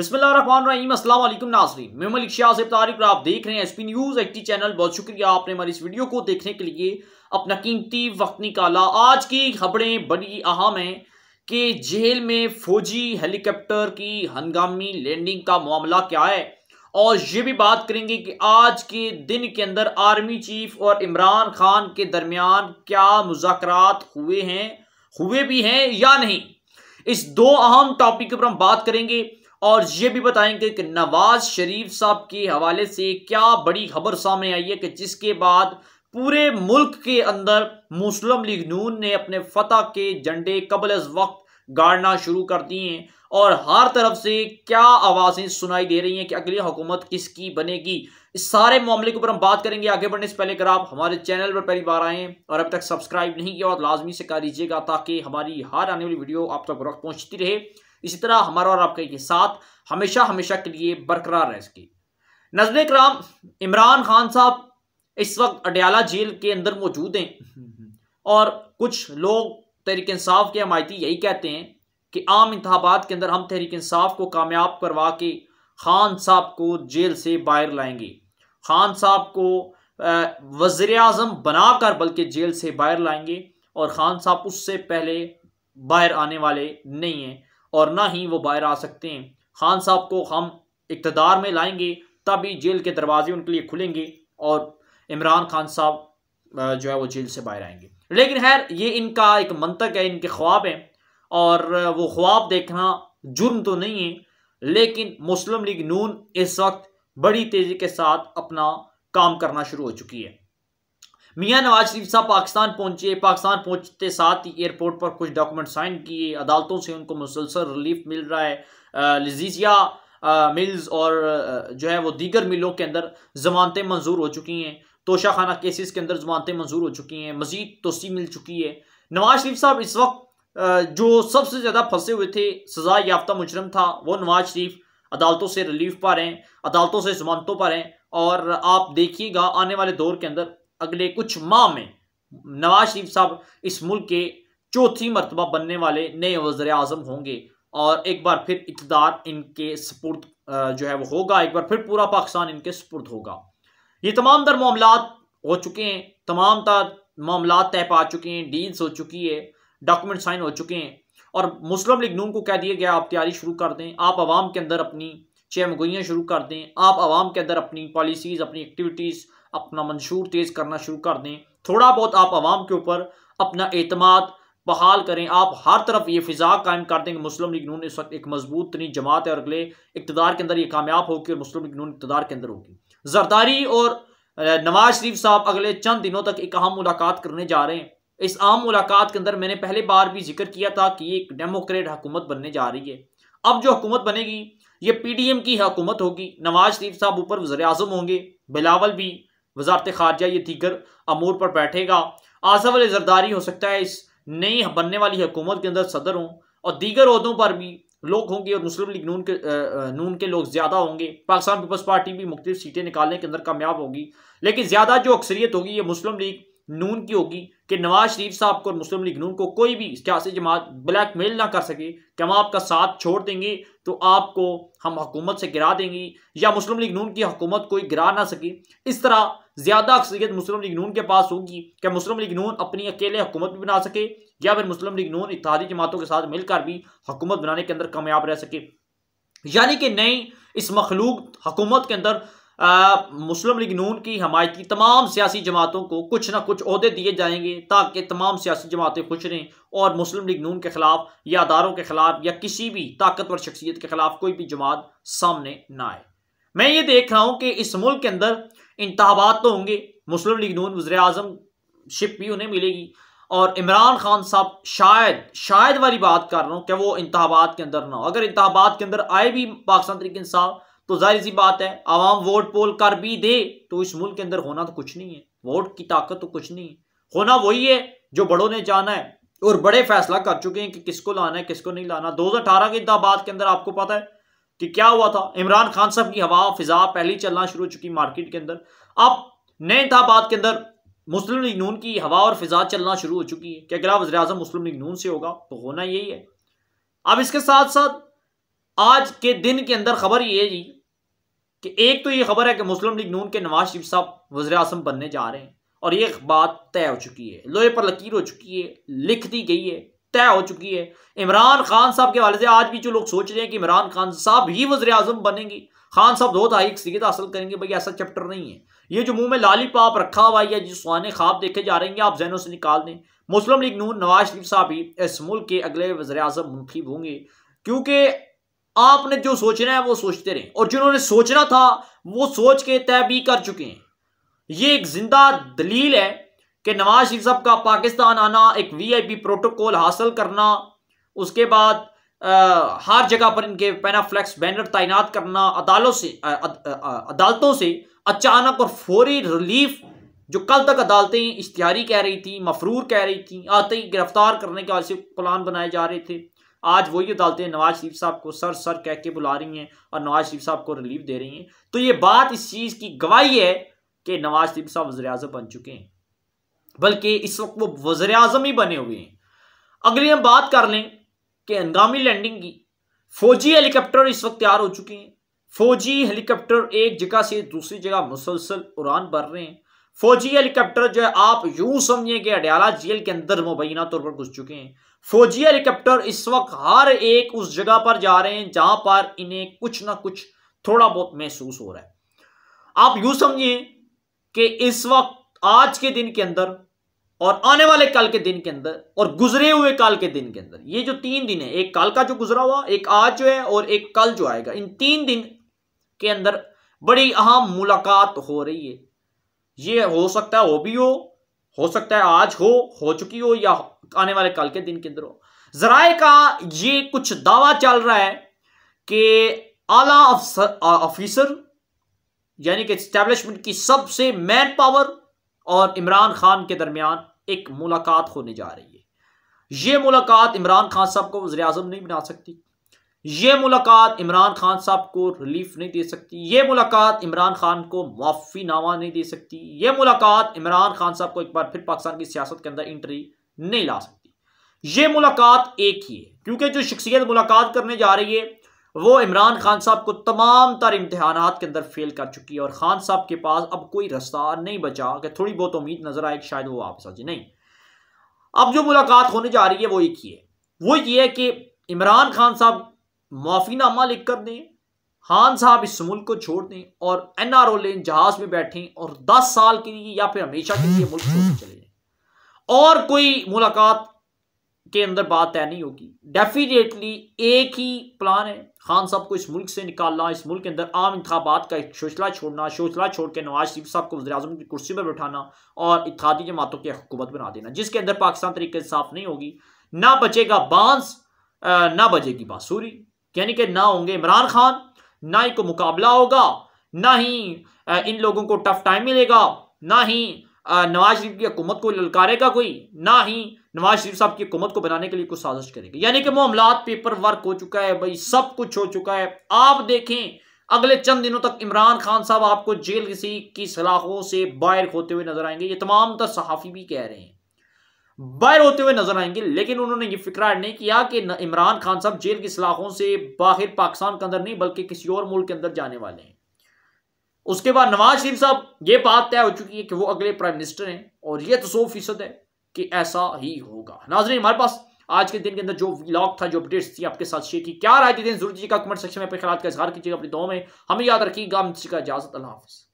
बसमिलकुम नाजरीन मैं मलिक शाह तारिक आप देख रहे हैं एस पी न्यूज़ एक्टी चैनल बहुत शुक्रिया आपने हमारी इस वीडियो को देखने के लिए अपना कीमती वक्त निकाला आज की खबरें बड़ी अहम हैं कि जेल में फौजी हेलीकॉप्टर की हंगामी लैंडिंग का मामला क्या है और ये भी बात करेंगे कि आज के दिन के अंदर आर्मी चीफ और इमरान खान के दरमियान क्या मुजाकर हुए हैं हुए भी हैं या नहीं इस दो अहम टॉपिक के ऊपर हम बात करेंगे और ये भी बताएंगे कि नवाज शरीफ साहब के हवाले से क्या बड़ी खबर सामने आई है कि जिसके बाद पूरे मुल्क के अंदर मुस्लिम लीग नून ने अपने फतह के झंडे कबल अज वक्त गाड़ना शुरू कर दिए हैं और हर तरफ से क्या आवाज़ें सुनाई दे रही हैं कि अगली हुकूमत किसकी बनेगी इस सारे मामले के ऊपर हम बात करेंगे आगे बढ़ने से पहले अगर आप हमारे चैनल पर पहली बार आएँ और अब तक सब्सक्राइब नहीं किया और तो लाजमी से कर लीजिएगा ताकि हमारी हर आने वाली वीडियो आप तक वक्त पहुँचती रहे इसी तरह हमारा और आपका ये साथ हमेशा हमेशा के लिए बरकरार रह इसकी नजर कराम इमरान खान साहब इस वक्त अडयाला जेल के अंदर मौजूद हैं और कुछ लोग तहरीक इंसाफ के हमायती यही कहते हैं कि आम इंतबात के अंदर हम तहरीक इंसाफ को कामयाब करवा के खान साहब को जेल से बाहर लाएंगे खान साहब को वज़र अजम बनाकर बल्कि जेल से बाहर लाएंगे और ख़ान साहब उससे पहले बाहर आने वाले नहीं हैं और ना ही वो बाहर आ सकते हैं खान साहब को हम इकतदार में लाएंगे तभी जेल के दरवाजे उनके लिए खुलेंगे और इमरान खान साहब जो है वो जेल से बाहर आएंगे लेकिन खैर ये इनका एक मंतक है इनके ख्वाब हैं और वो ख्वाब देखना जुर्म तो नहीं है लेकिन मुस्लिम लीग नून इस वक्त बड़ी तेज़ी के साथ अपना काम करना शुरू हो चुकी है मियां नवाज शरीफ साहब पाकिस्तान पहुंचे पाकिस्तान पहुंचते साथ ही एयरपोर्ट पर कुछ डॉक्यूमेंट साइन किए अदालतों से उनको मुसलसल रिलीफ मिल रहा है लजीजिया मिल्स और जो है वो दीगर मिलों के अंदर जमानतें मंजूर हो चुकी हैं तोशाखाना केसेस के अंदर जमानतें मंजूर हो चुकी हैं मजीद तोसी मिल चुकी है नवाज शरीफ साहब इस वक्त जो सबसे ज़्यादा फंसे हुए थे सजा याफ्ता मुजरम था वो नवाज शरीफ अदालतों से रिलीफ पा रहे हैं अदालतों से जमानतों पर हैं और आप देखिएगा आने वाले दौर के अंदर अगले कुछ माह में नवाज शरीफ साहब इस मुल्क के चौथी मरतबा बनने वाले नए वजर अजम होंगे और एक बार फिर इकदार इनके सपुर्द जो है वो होगा एक बार फिर पूरा पाकिस्तान इनके सपुर्द होगा ये तमाम तर मामला हो चुके हैं तमाम तर मामला तय पा चुके हैं डील्स हो चुकी है डॉक्यूमेंट साइन हो चुके हैं और मुस्लिम लीग नून को कह दिया गया आप तैयारी शुरू कर दें आप आवाम के अंदर अपनी चेमगोइयाँ शुरू कर दें आप आवाम के अंदर अपनी पॉलिसीज़ अपनी एक्टिविटीज़ अपना मंशूर तेज़ करना शुरू कर दें थोड़ा बहुत आप आवाम के ऊपर अपना अतमाद बहाल करें आप हर तरफ ये फ़िज़ा कायम कर दें कि मुस्लिम लीग नून इस वक्त एक मजबूत तरीन जमात है और अगले इकतदार के अंदर ये कामयाब होगी और मुस्लिम लीग नून इकतदार के अंदर होगी जरदारी और नवाज शरीफ साहब अगले चंद दिनों तक एक अहम मुलाकात करने जा रहे हैं इस आम मुलाकात के अंदर मैंने पहले बार भी जिक्र किया था कि ये एक डेमोक्रेट हुकूमत बनने जा रही है अब जो हुकूमत बनेगी ये एम की हुकूमत होगी नवाज शरीफ साहब ऊपर वजर अजम होंगे बिलावल भी वजारत खारजा ये दीगर अमूर पर बैठेगा आसफ अली जरदारी हो सकता है इस नई बनने वाली हुकूमत के अंदर सदर हों और दीगर अहदों पर भी लोग होंगे और मुस्लिम लीग नून के नून के लोग ज़्यादा होंगे पाकिस्तान पीपल्स पार्टी भी मुख्तु सीटें निकालने के अंदर कामयाब होगी लेकिन ज़्यादा जो अक्सरियत होगी ये मुस्लिम लीग नून की होगी कि नवाज शरीफ साहब को और मुस्लिम लीग नून को कोई भी सियासी जमात ब्लैक मेल ना कर सके कि हम आपका साथ छोड़ देंगे तो आपको हम हुकूमत से गिरा देंगे या मुस्लिम लीग नून की हुकूमत कोई गिरा ना सके इस तरह ज़्यादा अक्सरियत मुस्लिम लीग नून के पास होगी कि मुस्लिम लीग नून अपनी अकेले हुकूमत भी बना सके या फिर मुस्लिम लीग नून इतिहादी जमातों के साथ मिलकर भी हुकूमत बनाने के अंदर कामयाब रह सके यानी कि नई इस मखलूक हुकूमत के अंदर मुस्लिम लीग नून की हमायती तमाम सियासी जमातों को कुछ ना कुछ अहदे दिए जाएंगे ताकि तमाम सियासी जमातें खुश रहें और मुस्लिम लीग नून के ख़िलाफ़ या अदारों के ख़िलाफ़ या किसी भी ताकतवर शख्सियत के ख़िलाफ़ कोई भी जमात सामने ना आए मैं ये देख रहा हूँ कि इस मुल्क के अंदर इंतबात तो होंगे मुस्लिम लीग नून वजर अजम शिप भी उन्हें मिलेगी और इमरान खान साहब शायद शायद वाली बात कर रहा हूँ कि वो इंतबात के अंदर ना हो अगर इंतबात के अंदर आए भी पाकिस्तान तरीके इंसाफ तो जाहिर सी बात है आवाम वोट पोल कर भी दे तो इस मुल्क के अंदर होना तो कुछ नहीं है वोट की ताकत तो कुछ नहीं है होना वही है जो बड़ों ने जाना है और बड़े फैसला कर चुके हैं कि किसको लाना है किसको नहीं लाना 2018 के इंतबात के अंदर आपको पता है कि क्या हुआ था इमरान खान साहब की हवा फिजा पहले चलना शुरू हो चुकी मार्केट के अंदर अब नए इंतबात के अंदर मुस्लिम लीग नून की हवा और फिजा चलना शुरू हो चुकी है कि अगला वजर अजम मुस्लिम लीग नून से होगा तो होना यही है अब इसके साथ साथ आज के दिन के अंदर खबर ये जी कि एक तो ये खबर है कि मुस्लिम लीग नून के नवाज शरीफ साहब वजर अजम बनने जा रहे हैं और ये बात तय हो चुकी है लोहे पर लकीर हो चुकी है लिख दी गई है तय हो चुकी है इमरान खान साहब के हवाले से आज भी जो लोग सोच रहे हैं कि इमरान खान साहब ही वजर अजम बनेंगी खान साहब दो एक सीधे हासिल करेंगे भाई ऐसा चैप्टर नहीं है ये जो मुंह में लाली पाप रखा हुआ है जो सुहाने ख्वाब देखे जा रहे हैं आप जहनों से निकाल दें मुस्लिम लीग नून नवाज शरीफ साहब ही इस मुल्क के अगले वजर अजम मुंतब होंगे क्योंकि आपने जो सोचना है वो सोचते रहे और जिन्होंने सोचना था वो सोच के तय भी कर चुके हैं ये एक जिंदा दलील है कि नवाज शरीफ साहब का पाकिस्तान आना एक वीआईपी प्रोटोकॉल हासिल करना उसके बाद आ, हर जगह पर इनके पैनाफ्लैक्स बैनर तैनात करना अदालतों से अद, अदालतों से अचानक और फौरी रिलीफ जो कल तक अदालतें इश्तिहारी कह रही थी मफरूर कह रही थी आते ही गिरफ्तार करने के वाले प्लान बनाए जा रहे थे आज वो ये अदालतें नवाज शरीफ साहब को सर सर कह के बुला रही हैं और नवाज शरीफ साहब को रिलीफ दे रही हैं तो ये बात इस चीज़ की गवाही है कि नवाज शरीफ साहब वजर अजम बन चुके हैं बल्कि इस वक्त वो वजर अजम ही बने हुए हैं अगली हम बात कर लें कि हंगामी लैंडिंग की फौजी हेलीकॉप्टर इस वक्त तैयार हो चुके हैं फौजी हेलीकॉप्टर एक जगह से दूसरी जगह मुसलसल उड़ान भर रहे हैं फौजी हेलीकॉप्टर जो है आप यूं समझिए कि अडयाला जेल के अंदर मुबैना तौर पर घुस चुके हैं फौजी हेलीकॉप्टर इस वक्त हर एक उस जगह पर जा रहे हैं जहां पर इन्हें कुछ ना कुछ थोड़ा बहुत महसूस हो रहा है आप यूं समझिए कि इस वक्त आज के दिन के अंदर और आने वाले कल के दिन के अंदर और गुजरे हुए काल के दिन के अंदर ये जो तीन दिन है एक काल का जो गुजरा हुआ एक आज जो है और एक कल जो आएगा इन तीन दिन के अंदर बड़ी अहम मुलाकात हो रही है ये हो सकता है वो भी हो हो सकता है आज हो हो चुकी हो या आने वाले कल के दिन के अंदर हो जराए का ये कुछ दावा चल रहा है कि आला ऑफिसर यानी कि इस्टेब्लिशमेंट की सबसे मैन पावर और इमरान खान के दरमियान एक मुलाकात होने जा रही है यह मुलाकात इमरान खान साहब को वजी अजम नहीं बना सकती ये मुलाकात इमरान खान साहब को रिलीफ नहीं दे सकती ये मुलाकात इमरान खान को माफी नामा नहीं दे सकती ये मुलाकात इमरान खान साहब को एक बार फिर पाकिस्तान की सियासत के अंदर एंट्री नहीं ला सकती ये मुलाकात एक ही है क्योंकि जो शख्सियत मुलाकात करने जा रही है वो इमरान खान साहब को तमाम तर इम्तहान के अंदर फेल कर चुकी है और खान साहब के पास अब कोई रास्ता नहीं बचा कि थोड़ी बहुत उम्मीद नजर आए शायद वो वापस आ नहीं अब जो मुलाकात होने जा रही है वो एक ही है वो ये है कि इमरान खान साहब माफीनामा लिख कर दें खान साहब इस मुल्क को छोड़ दें और एन आर ओ लें जहाज में बैठें और दस साल के लिए या फिर हमेशा के लिए मुल्क छोड़ चले और कोई मुलाकात के अंदर बात तय नहीं होगी डेफिनेटली एक ही प्लान है खान साहब को इस मुल्क से निकालना इस मुल्क के अंदर आम इंतबात का एक शोशला छोड़ना शोशला छोड़ के नवाज शरीफ साहब को वजी अजम की कुर्सी पर बैठाना और इतिहादी जमातों की हुकूमत बना देना जिसके अंदर पाकिस्तान तरीके से साफ नहीं होगी ना बचेगा बांस ना बचेगी बांसुरी यानी कि ना होंगे इमरान खान ना ही को मुकाबला होगा ना ही इन लोगों को टफ टाइम मिलेगा ना ही नवाज शरीफ की हुकूमत को ललकारेगा कोई ना ही नवाज शरीफ साहब की हुकूमत को बनाने के लिए कुछ साजिश करेगा यानी कि मामला पेपर वर्क हो चुका है भाई सब कुछ हो चुका है आप देखें अगले चंद दिनों तक इमरान खान साहब आपको जेल किसी की सलाखों से बाहर होते हुए नजर आएंगे ये तमाम तर सहाफ़ी भी कह रहे हैं बाहर होते हुए नजर आएंगे लेकिन उन्होंने ये फिक्र नहीं किया कि इमरान खान साहब जेल की सलाखों से बाहर पाकिस्तान के अंदर नहीं बल्कि किसी और मुल्क के अंदर जाने वाले हैं उसके बाद नवाज शरीफ साहब ये बात तय हो चुकी है कि वो अगले प्राइम मिनिस्टर हैं और ये तो सौ फीसद है कि ऐसा ही होगा नाजरीन हमारे पास आज के दिन के अंदर जो व्लॉग था जो अपडेट्स थी आपके साथ शेयर की क्या राय थी हैं जरूर दीजिएगा कमेंट सेक्शन में अपने ख्याल का इजहार कीजिएगा अपनी दो में हमें याद रखिएगा इजाजत अल्लाह हाफिज़